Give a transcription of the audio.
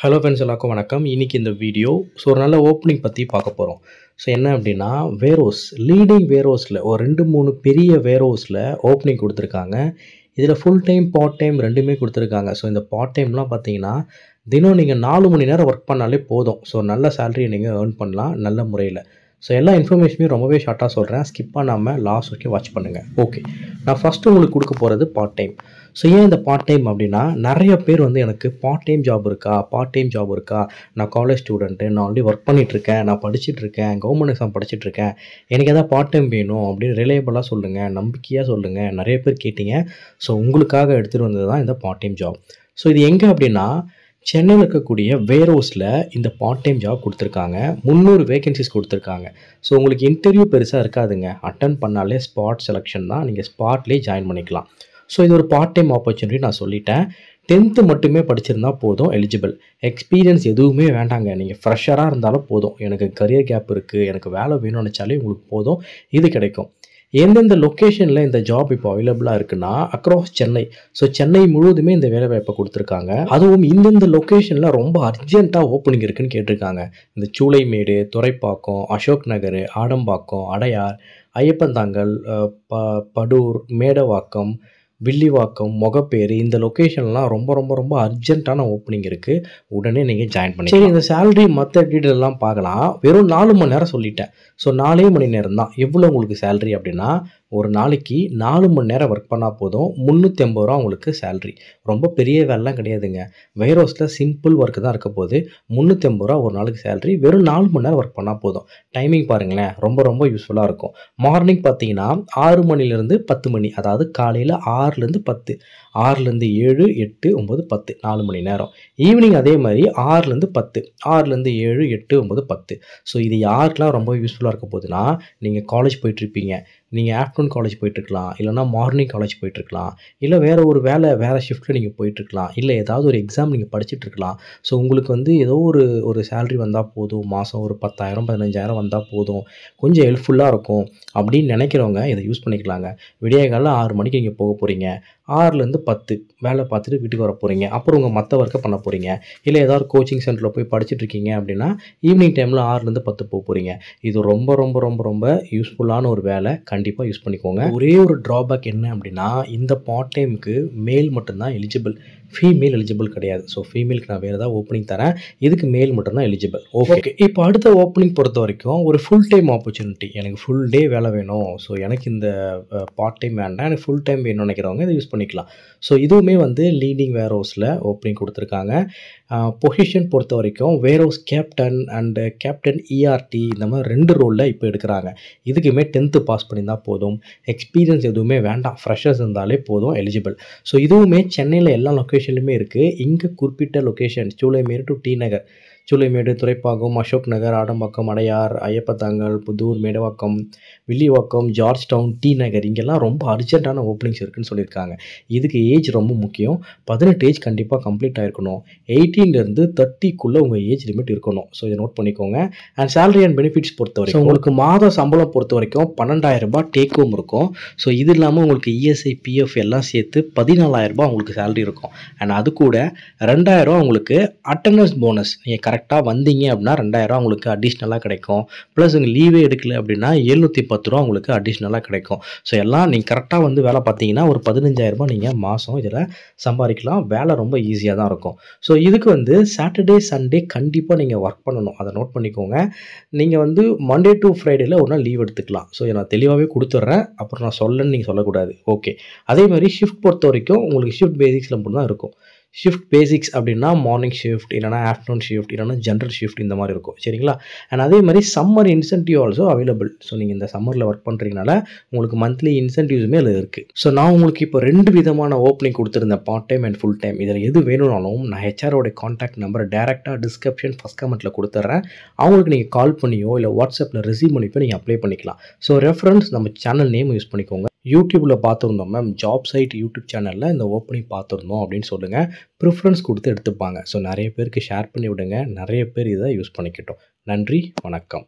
hello friends எல்லாருக்கும் வணக்கம் இன்றைக்கி இந்த வீடியோ ஸோ ஒரு நல்ல ஓப்பனிங் பற்றி பார்க்க போகிறோம் ஸோ என்ன அப்படின்னா வேரோஸ் லீடிங் வேரோஸில் ஒரு ரெண்டு மூணு பெரிய வேரோஸில் ஓப்பனிங் கொடுத்துருக்காங்க இதில் ஃபுல் டைம் பார்ட் டைம் ரெண்டுமே கொடுத்துருக்காங்க ஸோ இந்த பார்ட் டைம்லாம் பார்த்தீங்கன்னா தினம் நீங்கள் நாலு மணி நேரம் ஒர்க் பண்ணாலே போதும் ஸோ நல்ல சேலரியை நீங்கள் ஏர்ன் பண்ணலாம் நல்ல முறையில் ஸோ எல்லா இன்ஃபர்மேஷனையும் ரொம்பவே ஷார்ட்டாக சொல்கிறேன் ஸ்கிப் பண்ணாமல் லாஸ்ட் வரைக்கும் வாட்ச் பண்ணுங்கள் ஓகே நான் ஃபஸ்ட்டு உங்களுக்கு கொடுக்க போகிறது பார்ட் டைம் ஸோ ஏன் இந்த பார்ட் டைம் அப்படின்னா நிறைய பேர் வந்து எனக்கு பார்ட் டைம் ஜாப் இருக்கா பார்ட் டைம் ஜாப் இருக்கா நான் காலேஜ் ஸ்டூடெண்ட்டு நான் ஆல்ரெடி ஒர்க் பண்ணிகிட்ருக்கேன் நான் படிச்சுட்ருக்கேன் கவர்மெண்ட் எக்ஸாம் படிச்சுட்ருக்கேன் எனக்கு எதாவது பார்ட் டைம் வேணும் அப்படின்னு ரிலேபிளாக சொல்லுங்கள் நம்பிக்கையாக சொல்லுங்கள் நிறைய பேர் கேட்டீங்க ஸோ உங்களுக்காக எடுத்துகிட்டு வந்தது தான் இந்த பார்ட் டைம் ஜாப் ஸோ இது எங்கே அப்படின்னா சென்னையில் இருக்கக்கூடிய வேரோஸில் இந்த பார்ட் டைம் ஜாப் கொடுத்துருக்காங்க முந்நூறு வேகன்சிஸ் கொடுத்துருக்காங்க ஸோ உங்களுக்கு இன்டர்வியூ பெருசாக இருக்காதுங்க அட்டன் பண்ணாலே ஸ்பாட் செலெக்ஷன் தான் நீங்கள் ஸ்பாட்லேயே ஜாயின் பண்ணிக்கலாம் ஸோ இது ஒரு பார்ட் டைம் ஆப்பர்ச்சுனிட்டி நான் சொல்லிட்டேன் டென்த்து மட்டுமே படிச்சிருந்தா போதும் எலிஜிபிள் எக்ஸ்பீரியன்ஸ் எதுவுமே வேண்டாங்க நீங்கள் ஃப்ரெஷராக இருந்தாலும் போதும் எனக்கு கரியர் கேப் இருக்குது எனக்கு வேலை வேணும்னு நினச்சாலே உங்களுக்கு போதும் இது கிடைக்கும் எந்தெந்த லொக்கேஷனில் இந்த ஜாப் இப்போ அவைலபிளாக இருக்குன்னா அக்ராஸ் சென்னை ஸோ சென்னை முழுவதுமே இந்த வேலைவாய்ப்பை கொடுத்துருக்காங்க அதுவும் இந்தந்த லொக்கேஷனில் ரொம்ப அர்ஜென்ட்டாக ஓப்பனிங் இருக்குன்னு கேட்டிருக்காங்க இந்த சூளைமேடு துறைப்பாக்கம் அசோக் நகர் ஆடம்பாக்கம் அடையார் ஐயப்பந்தாங்கல் ப படூர் மேடவாக்கம் வில்லிவாக்கம் மொகப்பேர் இந்த லொக்கேஷன்லாம் ரொம்ப ரொம்ப ரொம்ப அர்ஜென்ட்டான ஓப்பனிங் இருக்குது உடனே நீங்கள் ஜாயின் பண்ணி சரி இந்த சேலரி மற்ற டீட்டெயிலெலாம் பார்க்கலாம் வெறும் நாலு மணி நேரம் சொல்லிட்டேன் ஸோ நாலே மணி நேரம் தான் எவ்வளோ உங்களுக்கு சேலரி அப்படின்னா ஒரு நாளைக்கு நாலு மணி நேரம் ஒர்க் பண்ணால் போதும் முந்நூற்றி ஐம்பது ரூபா அவங்களுக்கு சேல்ரி ரொம்ப பெரிய வேலைலாம் கிடையாதுங்க வேரோஸில் சிம்பிள் ஒர்க்கு தான் இருக்க போது முந்நூற்றி ஐம்பது ரூபா ஒரு நாளைக்கு சேல்ரி வெறும் நாலு மணி நேரம் ஒர்க் பண்ணால் போதும் டைமிங் பாருங்களேன் ரொம்ப ரொம்ப யூஸ்ஃபுல்லாக இருக்கும் மார்னிங் பார்த்தீங்கன்னா ஆறு மணிலேருந்து பத்து மணி அதாவது காலையில் ஆறுலேருந்து பத்து ஆறுலேருந்து ஏழு எட்டு ஒம்பது பத்து நாலு மணி நேரம் ஈவினிங் அதே மாதிரி ஆறுலேருந்து பத்து ஆறுலேருந்து ஏழு எட்டு ஒம்பது பத்து ஸோ இது யாருக்கெலாம் ரொம்ப யூஸ்ஃபுல்லாக இருக்க போகுதுன்னா நீங்கள் காலேஜ் போயிட்டுருப்பீங்க நீங்கள் ஆஃப்டர்நூன் காலேஜ் போயிட்டுருக்கலாம் இல்லைனா மார்னிங் காலேஜ் போயிட்டுருக்கலாம் இல்லை வேறு ஒரு வேலை வேறு ஷிஃப்ட்டில் நீங்கள் போயிட்டுருக்கலாம் இல்லை ஏதாவது ஒரு எக்ஸாம் நீங்கள் படிச்சுட்ருக்கலாம் ஸோ உங்களுக்கு வந்து ஏதோ ஒரு ஒரு சேலரி வந்தால் போதும் மாதம் ஒரு பத்தாயிரம் பதினஞ்சாயிரம் வந்தால் போதும் கொஞ்சம் ஹெல்ப்ஃபுல்லாக இருக்கும் அப்படின்னு நினைக்கிறவங்க இதை யூஸ் பண்ணிக்கலாங்க விடியகாலில் ஆறு மணிக்கு நீங்கள் போக போகிறீங்க ஆறுலேருந்து பத்து வேலை பார்த்துட்டு வீட்டுக்கு வர போகிறீங்க அப்புறம் உங்கள் மற்ற ஒர்க்கை பண்ண போகிறீங்க இல்லை ஏதாவது கோச்சிங் சென்டரில் போய் படிச்சுட்டு இருக்கீங்க அப்படின்னா ஈவினிங் டைமில் ஆறுலேருந்து பத்து போக போகிறீங்க இது ரொம்ப ரொம்ப ரொம்ப ரொம்ப யூஸ்ஃபுல்லான ஒரு வேலை கண்டிப்பாக யூஸ் பண்ணிக்கோங்க ஒரே ஒரு ட்ராபேக் என்ன அப்படின்னா இந்த பார்ட் டைமுக்கு மேல் மட்டும்தான் எலிஜிபிள் ஃபீமேல் எலிஜிபிள் கிடையாது ஸோ ஃபீமேலுக்கு நான் வேறு ஏதாவது ஓப்பனிங் தரேன் இதுக்கு மேல் மட்டும்தான் எலிஜிபிள் ஓகே இப்போ அடுத்த ஓப்பனிங் பொறுத்த வரைக்கும் ஒரு ஃபுல் டைம் ஆப்பர்ச்சுனிட்டி எனக்கு ஃபுல் டே வேலை வேணும் ஸோ எனக்கு இந்த பார்ட் டைம் வேண்டாம் எனக்கு ஃபுல் டைம் வேணும்னு நினைக்கிறவங்க இதை யூஸ் பண்ணிக்கலாம் ஸோ இதுவுமே வந்து லீடிங் வேர் ஹவுஸில் ஓப்பனிங் கொடுத்துருக்காங்க பொசிஷன் பொறுத்த வரைக்கும் warehouse captain and captain ERT இந்த மாதிரி ரெண்டு ரோலில் இப்போ எடுக்கிறாங்க இதுக்குமே டென்த்து பாஸ் பண்ணியிருந்தால் போதும் எக்ஸ்பீரியன்ஸ் எதுவுமே வேண்டாம் ஃப்ரெஷர்ஸ் இருந்தாலே போதும் எலிஜிபிள் ஸோ இதுவுமே சென்னையில் எல்லா லொக்கேஷன் லொக்கேஷன்லையுமே இருக்குது இங்கே குறிப்பிட்ட லொக்கேஷன் சூளைமேடு டு டி நகர் சூளைமேடு துறைப்பாக்கம் அசோக் நகர் ஆடம்பாக்கம் அடையார் ஐயப்பத்தாங்கல் புதூர் மேடவாக்கம் வில்லிவாக்கம் ஜார்ஜ் டவுன் டி நகர் இங்கெல்லாம் ரொம்ப அர்ஜென்ட்டான ஓப்பனிங்ஸ் இருக்குதுன்னு சொல்லியிருக்காங்க இதுக்கு ஏஜ் ரொம்ப முக்கியம் பதினெட்டு ஏஜ் கண்டிப்பாக கம்ப்ளீட் ஆகிருக்கணும் எயிட்டீன்லேருந்து தேர்ட்டிக்குள்ளே உங்கள் ஏஜ் லிமிட் இருக்கணும் ஸோ இதை நோட் பண்ணிக்கோங்க அண்ட் சேலரி அண்ட் பெனிஃபிட்ஸ் பொறுத்த வரைக்கும் உங்களுக்கு மாத சம்பளம் பொறுத்த வரைக்கும் பன்னெண்டாயிரம் டேக் ஹோம் இருக்கும் ஸோ இது இல்லாமல் உங்களுக்கு இஎஸ்ஐ e பிஎஃப் எல்லாம் சேர்த்து பதினாலாயிரரூபா உங்களுக்கு சேலரி இருக்கும் அண்ட் அது கூட ரூபா உங்களுக்கு அட்டண்டன்ஸ் போனஸ் நீங்கள் கரெக்ட் கரெக்டாக வந்தீங்க அப்படின்னா ரெண்டாயிரரூவா உங்களுக்கு அடிஷ்னலாக கிடைக்கும் ப்ளஸ் நீங்கள் லீவே எடுக்கல அப்படின்னா எழுநூற்றி பத்து ரூபா உங்களுக்கு அடிஷ்னலாக கிடைக்கும் ஸோ எல்லாம் நீங்கள் கரெக்டாக வந்து வேலை பார்த்தீங்கன்னா ஒரு பதினஞ்சாயிரரூபா நீங்கள் மாதம் இதில் சம்பாதிக்கலாம் வேலை ரொம்ப ஈஸியாக தான் இருக்கும் ஸோ இதுக்கு வந்து சாட்டர்டே சண்டே கண்டிப்பாக நீங்கள் ஒர்க் பண்ணணும் அதை நோட் பண்ணிக்கோங்க நீங்கள் வந்து மண்டே டு ஃப்ரைடேல ஒரு நாள் லீவ் எடுத்துக்கலாம் ஸோ நான் தெளிவாகவே கொடுத்துட்றேன் அப்புறம் நான் சொல்லன்னு நீங்கள் சொல்லக்கூடாது ஓகே அதே மாதிரி ஷிஃப்ட் பொறுத்த வரைக்கும் உங்களுக்கு ஷிஃப்ட் பேசிக்ஸில் மட்டும் தான் இருக்கும் ஷிஃப்ட் பேசிக்ஸ் அப்படின்னா மார்னிங் ஷிஃப்ட் இல்லைனா ஆஃப்டர்நூன் ஷிஃப்ட் இல்லைனா ஜென்ரல் ஷிஃப்ட் இந்த மாதிரி இருக்கும் சரிங்களா அண்ட் அதே மாதிரி summer incentive also available so நீங்கள் இந்த சம்மரில் ஒர்க் பண்ணுறீங்கனால உங்களுக்கு மந்த்லி இன்சென்டிவ்ஸுமே அதில் இருக்குது ஸோ நான் உங்களுக்கு இப்போ ரெண்டு விதமான ஓப்பனிங் கொடுத்துருந்தேன் part time and full time இதில் எது வேணும்னாலும் நான் ஹெச்ஆரோட காண்டாக்ட் நம்பரை டேரெக்டாக டிஸ்கிரிப்ஷன் ஃபஸ்ட் கமெண்ட்டில் கொடுத்துட்றேன் அவங்களுக்கு நீங்கள் கால் பண்ணியோ இல்லை வாட்ஸ்அப்பில் ரிசீவ் பண்ணிப்போ நீங்கள் அப்ளை பண்ணிக்கலாம் ஸோ ரெஃபரன்ஸ் நம்ம சேனல் நேம் யூஸ் பண்ணிக்கோங்க யூடியூப்பில் பார்த்துருந்தோம் மேம் ஜாப் சைட் யூடியூப் சேனலில் இந்த ஓப்பனிங் பார்த்துருந்தோம் அப்படின்னு சொல்லுங்கள் ப்ரிஃபரன்ஸ் கொடுத்து எடுத்துப்பாங்க ஸோ நிறைய பேருக்கு ஷேர் பண்ணி விடுங்க நிறைய பேர் இதை யூஸ் பண்ணிக்கிட்டோம் நன்றி வணக்கம்